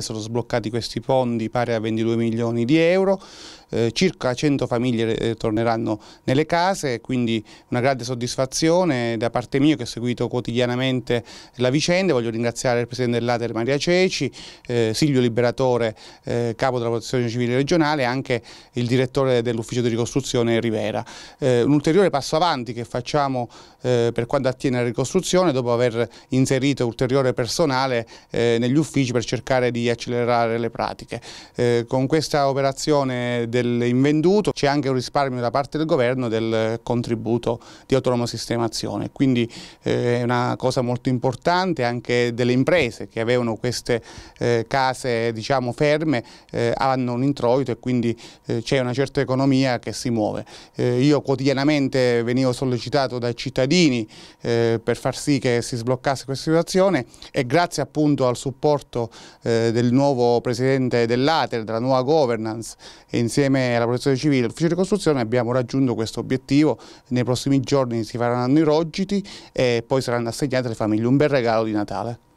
Sono sbloccati questi fondi pari a 22 milioni di euro, eh, circa 100 famiglie eh, torneranno nelle case, quindi una grande soddisfazione da parte mia che ho seguito quotidianamente la vicenda. Voglio ringraziare il Presidente dell'Ater Maria Ceci, eh, Silvio Liberatore, eh, Capo della Protezione Civile Regionale e anche il Direttore dell'Ufficio di Ricostruzione Rivera. Eh, un ulteriore passo avanti che facciamo eh, per quanto attiene alla ricostruzione dopo aver inserito ulteriore personale negli uffici per cercare di accelerare le pratiche. Eh, con questa operazione dell'invenduto c'è anche un risparmio da parte del governo del contributo di autonoma-sistemazione, quindi eh, è una cosa molto importante anche delle imprese che avevano queste eh, case diciamo, ferme eh, hanno un introito e quindi eh, c'è una certa economia che si muove. Eh, io quotidianamente venivo sollecitato dai cittadini per far sì che si sbloccasse questa situazione e grazie appunto al supporto eh, del nuovo presidente dell'Ater, della nuova governance e insieme alla protezione civile e all'ufficio di ricostruzione abbiamo raggiunto questo obiettivo. Nei prossimi giorni si faranno i rogiti e poi saranno assegnate alle famiglie un bel regalo di Natale.